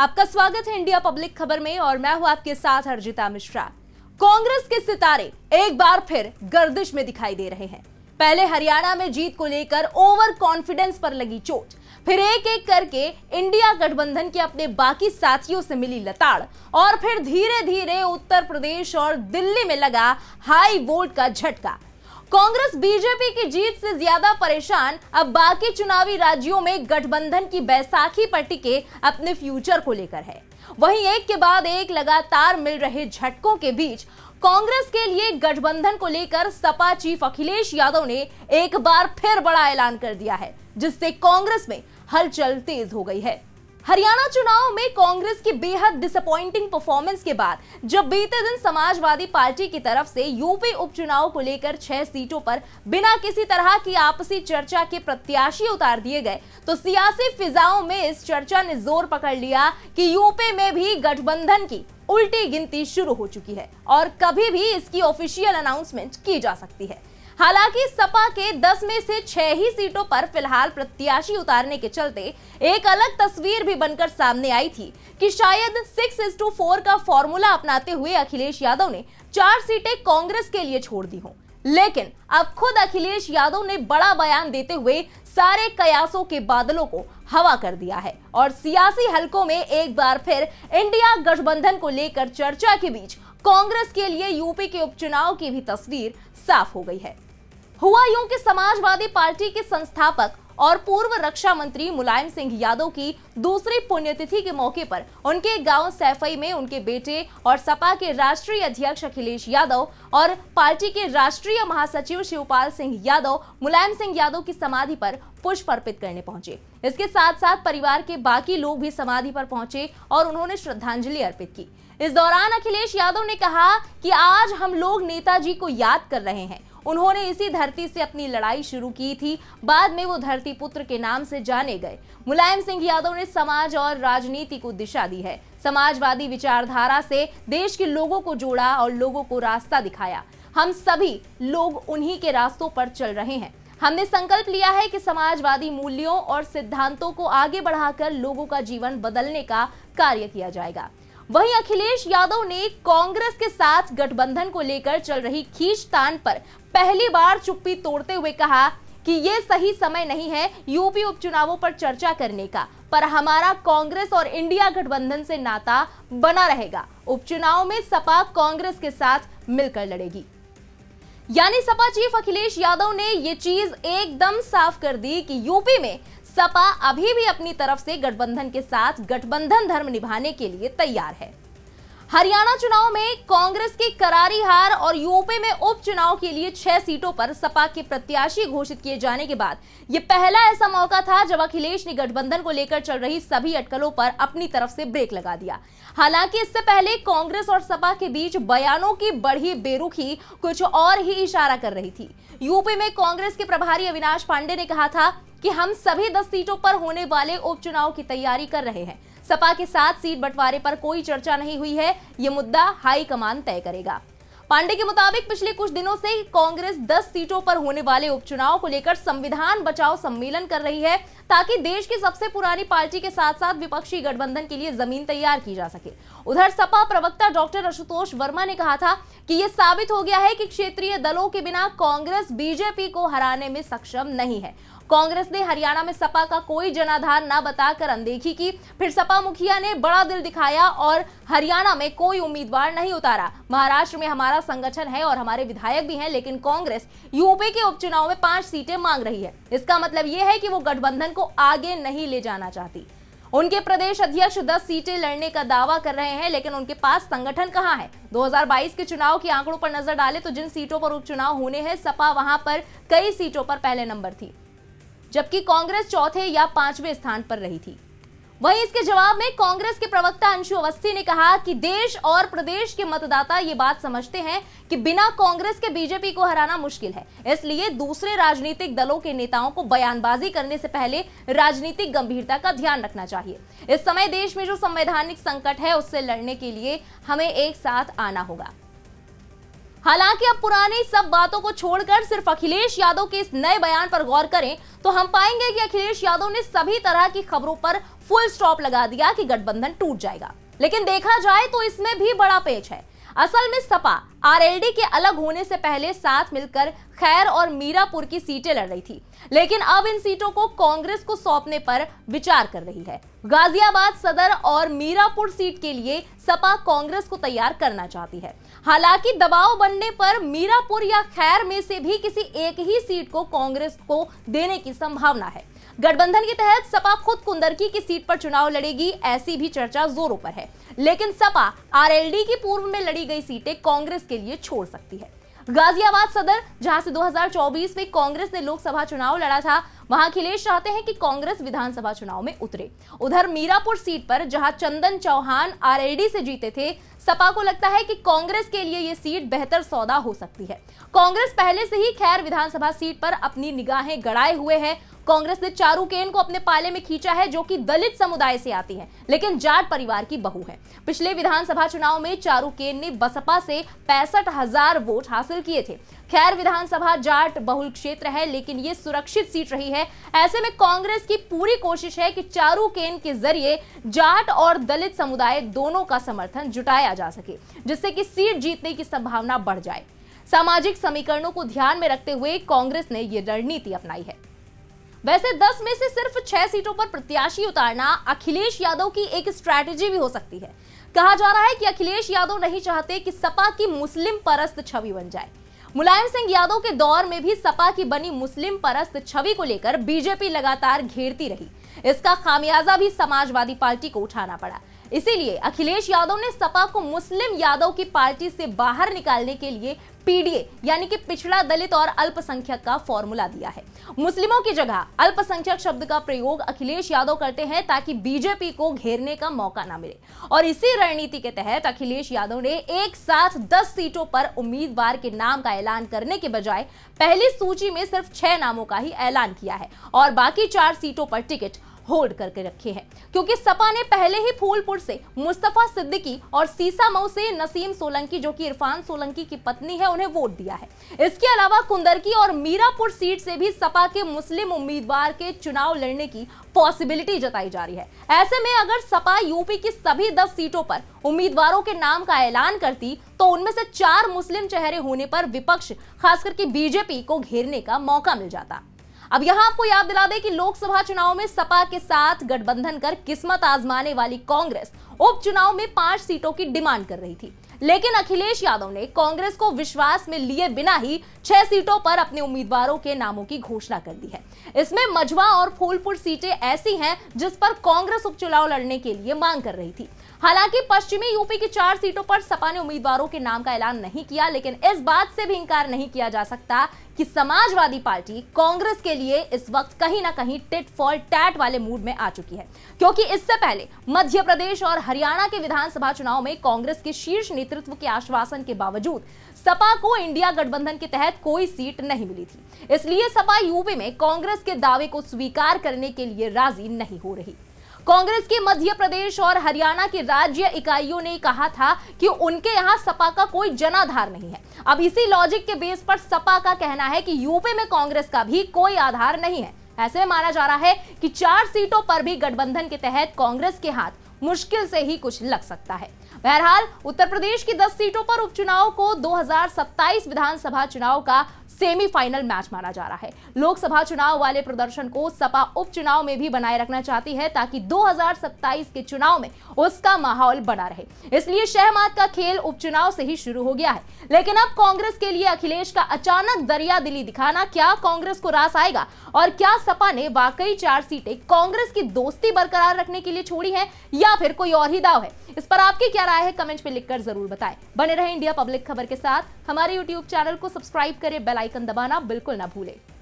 आपका स्वागत है इंडिया पब्लिक खबर में और मैं हूं आपके साथ अर्जिता मिश्रा कांग्रेस के सितारे एक बार फिर गर्दिश में दिखाई दे रहे हैं पहले हरियाणा में जीत को लेकर ओवर कॉन्फिडेंस पर लगी चोट फिर एक एक करके इंडिया गठबंधन के अपने बाकी साथियों से मिली लताड़ और फिर धीरे धीरे उत्तर प्रदेश और दिल्ली में लगा हाई वोल्ट का झटका कांग्रेस बीजेपी की जीत से ज्यादा परेशान अब बाकी चुनावी राज्यों में गठबंधन की बैसाखी पर टिके अपने फ्यूचर को लेकर है वहीं एक के बाद एक लगातार मिल रहे झटकों के बीच कांग्रेस के लिए गठबंधन को लेकर सपा चीफ अखिलेश यादव ने एक बार फिर बड़ा ऐलान कर दिया है जिससे कांग्रेस में हलचल तेज हो गई है हरियाणा चुनाव में कांग्रेस की बेहद डिसअपॉइंटिंग परफॉर्मेंस के बाद जब बीते दिन समाजवादी पार्टी की तरफ से यूपी उपचुनाव को लेकर छह सीटों पर बिना किसी तरह की आपसी चर्चा के प्रत्याशी उतार दिए गए तो सियासी फिजाओं में इस चर्चा ने जोर पकड़ लिया कि यूपी में भी गठबंधन की उल्टी गिनती शुरू हो चुकी है और कभी भी इसकी ऑफिशियल अनाउंसमेंट की जा सकती है हालांकि सपा के 10 में से 6 ही सीटों पर फिलहाल प्रत्याशी उतारने के चलते एक अलग तस्वीर भी बनकर सामने आई थी कि शायद सिक्स इज टू फोर का फॉर्मूला अपनाते हुए अखिलेश यादव ने चार सीटें कांग्रेस के लिए छोड़ दी हो लेकिन अब खुद अखिलेश यादव ने बड़ा बयान देते हुए सारे कयासों के बादलों को हवा कर दिया है और सियासी हलकों में एक बार फिर इंडिया गठबंधन को लेकर चर्चा के बीच कांग्रेस के लिए यूपी के उपचुनाव की भी तस्वीर साफ हो गई है हुआ यूं कि समाजवादी पार्टी के संस्थापक और पूर्व रक्षा मंत्री मुलायम सिंह यादव की दूसरी पुण्यतिथि के मौके पर उनके गांव सैफई में उनके बेटे और सपा के राष्ट्रीय अध्यक्ष अखिलेश यादव और पार्टी के राष्ट्रीय महासचिव शिवपाल सिंह यादव मुलायम सिंह यादव की समाधि पर पुष्प अर्पित करने पहुंचे इसके साथ साथ परिवार के बाकी लोग भी समाधि पर पहुंचे और उन्होंने श्रद्धांजलि अर्पित की इस दौरान अखिलेश यादव ने कहा कि आज हम लोग नेताजी को याद कर रहे हैं उन्होंने इसी धरती से अपनी लड़ाई शुरू की थी बाद में वो धरती पुत्र के नाम से जाने गए मुलायम सिंह यादव ने समाज और राजनीति को दिशा दी है समाजवादी विचारधारा से देश के लोगों को जोड़ा और लोगों को रास्ता दिखाया हम सभी लोग उन्हीं के रास्तों पर चल रहे हैं हमने संकल्प लिया है कि समाजवादी मूल्यों और सिद्धांतों को आगे बढ़ाकर लोगों का जीवन बदलने का कार्य किया जाएगा वहीं अखिलेश यादव ने कांग्रेस के साथ गठबंधन को लेकर चल रही खींचतान पर पहली बार चुप्पी तोड़ते हुए कहा कि ये सही समय नहीं है यूपी उपचुनावों पर चर्चा करने का पर हमारा कांग्रेस और इंडिया गठबंधन से नाता बना रहेगा उपचुनाव में सपा कांग्रेस के साथ मिलकर लड़ेगी यानी सपा चीफ अखिलेश यादव ने ये चीज एकदम साफ कर दी कि यूपी में सपा अभी भी अपनी तरफ से गठबंधन के साथ गठबंधन धर्म निभाने के लिए तैयार है हरियाणा चुनाव में कांग्रेस की करारी हार और यूपी में उपचुनाव के लिए छह सीटों पर सपा के प्रत्याशी घोषित किए जाने के बाद यह पहला ऐसा मौका था जब अखिलेश ने गठबंधन को लेकर चल रही सभी अटकलों पर अपनी तरफ से ब्रेक लगा दिया हालांकि इससे पहले कांग्रेस और सपा के बीच बयानों की बढ़ी बेरुखी कुछ और ही इशारा कर रही थी यूपी में कांग्रेस के प्रभारी अविनाश पांडे ने कहा था कि हम सभी दस सीटों पर होने वाले उपचुनाव की तैयारी कर रहे हैं सपा के साथ सीट बंटवारे पर कोई चर्चा नहीं हुई है ये मुद्दा हाईकमान तय करेगा पांडे के मुताबिक पिछले कुछ दिनों से कांग्रेस 10 सीटों पर होने वाले उपचुनाव को लेकर संविधान बचाओ सम्मेलन कर रही है ताकि देश की सबसे पुरानी पार्टी के साथ साथ विपक्षी गठबंधन के लिए जमीन तैयार की जा सके उधर सपा प्रवक्ता डॉक्टर आशुतोष वर्मा ने कहा था कि यह साबित हो गया है कि क्षेत्रीय दलों के बिना कांग्रेस बीजेपी को हराने में सक्षम नहीं है कांग्रेस ने हरियाणा में सपा का कोई जनाधार न बताकर अनदेखी की फिर सपा मुखिया ने बड़ा दिल दिखाया और हरियाणा में कोई उम्मीदवार नहीं उतारा महाराष्ट्र में हमारा संगठन है और हमारे विधायक भी हैं लेकिन कांग्रेस यूपी के उपचुनाव में पांच सीटें मांग रही है इसका मतलब यह है कि वो गठबंधन को आगे नहीं ले जाना चाहती उनके प्रदेश अध्यक्ष 10 सीटें लड़ने का दावा कर रहे हैं लेकिन उनके पास संगठन कहाँ है 2022 के चुनाव के आंकड़ों पर नजर डालें तो जिन सीटों पर उपचुनाव होने हैं सपा वहां पर कई सीटों पर पहले नंबर थी जबकि कांग्रेस चौथे या पांचवें स्थान पर रही थी वहीं इसके जवाब में कांग्रेस के प्रवक्ता अंशु अवस्थी ने कहा कि देश और प्रदेश के मतदाता ये बात समझते हैं कि बिना कांग्रेस के बीजेपी को हराना मुश्किल है इसलिए दूसरे राजनीतिक दलों के नेताओं को बयानबाजी करने से पहले राजनीतिक गंभीरता का ध्यान रखना चाहिए इस समय देश में जो संवैधानिक संकट है उससे लड़ने के लिए हमें एक साथ आना होगा हालांकि अब पुरानी सब बातों को छोड़कर सिर्फ अखिलेश यादव के इस नए बयान पर गौर करें तो हम पाएंगे कि अखिलेश यादव ने सभी तरह की खबरों पर फुल स्टॉप लगा दिया कि गठबंधन टूट जाएगा लेकिन देखा जाए तो इसमें भी बड़ा पेच है असल में सपा आरएलडी के अलग होने से पहले साथ मिलकर खैर और मीरापुर की सीटें लड़ रही थी लेकिन अब इन सीटों को कांग्रेस को सौंपने पर विचार कर रही है गाजियाबाद सदर और मीरापुर सीट के लिए सपा कांग्रेस को तैयार करना चाहती है हालांकि दबाव बनने पर मीरापुर या खैर में से भी किसी एक ही सीट को कांग्रेस को देने की संभावना है गठबंधन के तहत सपा खुद कुंदरकी की सीट पर चुनाव लड़ेगी ऐसी भी चर्चा जोरों पर है लेकिन सपा आरएलडी की पूर्व में लड़ी गई सीटें कांग्रेस के लिए छोड़ सकती है गाजियाबाद सदर जहां से 2024 में कांग्रेस ने लोकसभा चुनाव लड़ा था वहां अखिलेश चाहते हैं कि कांग्रेस विधानसभा चुनाव में उतरे उधर मीरापुर सीट पर जहां चंदन चौहान आरएलडी से जीते थे सपा को लगता है कि कांग्रेस के लिए ये सीट बेहतर सौदा हो सकती है कांग्रेस पहले से ही खैर विधानसभा सीट पर अपनी निगाहें गड़ाए हुए है कांग्रेस ने चारू केन को अपने पाले में खींचा है जो कि दलित समुदाय से आती है लेकिन जाट परिवार की बहू है पिछले विधानसभा चुनाव में चारू केन ने बसपा से पैंसठ हजार वोट हासिल किए थे खैर विधानसभा जाट बहुल क्षेत्र है लेकिन ये सुरक्षित सीट रही है ऐसे में कांग्रेस की पूरी कोशिश है कि चारू केन के जरिए जाट और दलित समुदाय दोनों का समर्थन जुटाया जा सके जिससे कि सीट जीतने की संभावना बढ़ जाए सामाजिक समीकरणों को ध्यान में रखते हुए कांग्रेस ने ये रणनीति अपनाई है वैसे 10 में से सिर्फ 6 सीटों पर प्रत्याशी उतारना अखिलेश यादव की एक स्ट्रैटेजी भी हो सकती है कहा जा रहा है कि अखिलेश यादव नहीं चाहते कि सपा की मुस्लिम परस्त छवि बन जाए मुलायम सिंह यादव के दौर में भी सपा की बनी मुस्लिम परस्त छवि को लेकर बीजेपी लगातार घेरती रही इसका खामियाजा भी समाजवादी पार्टी को उठाना पड़ा इसीलिए अखिलेश यादव ने सपा को मुस्लिम यादव की पार्टी से बाहर निकालने के लिए पीडीए यानी कि पिछड़ा दलित और अल्पसंख्यक का फॉर्मूला दिया है मुस्लिमों की जगह अल्पसंख्यक शब्द का प्रयोग अखिलेश यादव करते हैं ताकि बीजेपी को घेरने का मौका ना मिले और इसी रणनीति के तहत अखिलेश यादव ने एक साथ 10 सीटों पर उम्मीदवार के नाम का ऐलान करने के बजाय पहली सूची में सिर्फ छह नामों का ही ऐलान किया है और बाकी चार सीटों पर टिकट होल्ड करके रखी है क्योंकि सपा ने पहले ही फूलपुर से मुस्तफा सिद्दीकी और सीसा मऊ से नसीम सोलंकी जो कि इरफान सोलंकी की पत्नी है उन्हें वोट दिया है इसके अलावा कुंदरकी और मीरापुर सीट से भी सपा के मुस्लिम उम्मीदवार के चुनाव लड़ने की पॉसिबिलिटी जताई जा रही है ऐसे में अगर सपा यूपी की सभी दस सीटों पर उम्मीदवारों के नाम का ऐलान करती तो उनमें से चार मुस्लिम चेहरे होने पर विपक्ष खासकर के बीजेपी को घेरने का मौका मिल जाता अब यहां आपको याद दिला दें कि लोकसभा चुनाव में सपा के साथ गठबंधन कर किस्मत आजमाने वाली कांग्रेस उपचुनाव में पांच सीटों की डिमांड कर रही थी लेकिन अखिलेश यादव ने कांग्रेस को विश्वास में लिए बिना ही छह सीटों पर अपने उम्मीदवारों के नामों की घोषणा कर दी है इसमें मझवा और फूलपुर सीटें ऐसी हैं जिस पर कांग्रेस उपचुनाव लड़ने के लिए मांग कर रही थी हालांकि पश्चिमी यूपी की चार सीटों पर सपा ने उम्मीदवारों के नाम का ऐलान नहीं किया लेकिन इस बात से भी इंकार नहीं किया जा सकता कि समाजवादी पार्टी कांग्रेस के लिए इस वक्त कहीं ना कहीं टिट फॉल टैट वाले मूड में आ चुकी है क्योंकि इससे पहले मध्य प्रदेश और हरियाणा के विधानसभा चुनाव में कांग्रेस के शीर्ष नेतृत्व के आश्वासन के बावजूद सपा को इंडिया गठबंधन के तहत कोई सीट नहीं मिली थी इसलिए सपा यूपी में कांग्रेस के दावे को स्वीकार करने के लिए राजी नहीं हो रही कांग्रेस की मध्य प्रदेश और हरियाणा की राज्य इकाइयों ने कहा था कि उनके यहां सपा का कोई जनाधार नहीं है अब इसी लॉजिक के बेस पर सपा का कहना है कि यूपी में कांग्रेस का भी कोई आधार नहीं है ऐसे में माना जा रहा है कि चार सीटों पर भी गठबंधन के तहत कांग्रेस के हाथ मुश्किल से ही कुछ लग सकता है बहरहाल उत्तर प्रदेश की 10 सीटों पर उपचुनाव को 2027 विधानसभा चुनाव का सेमीफाइनल मैच माना जा रहा है लोकसभा चुनाव वाले प्रदर्शन को सपा उपचुनाव में भी बनाए रखना चाहती है ताकि 2027 के चुनाव में उसका माहौल बना रहे इसलिए शहमाद का खेल उपचुनाव से ही शुरू हो गया है लेकिन अब कांग्रेस के लिए अखिलेश का अचानक दरिया दिली दिखाना क्या कांग्रेस को रास आएगा और क्या सपा ने वाकई चार सीटें कांग्रेस की दोस्ती बरकरार रखने के लिए छोड़ी है या फिर कोई और ही दाव है इस पर आपकी क्या राय है कमेंट में लिखकर जरूर बताएं बने रहे इंडिया पब्लिक खबर के साथ हमारे यूट्यूब चैनल को सब्सक्राइब करें बेलाइक आइकन दबाना बिल्कुल ना भूलें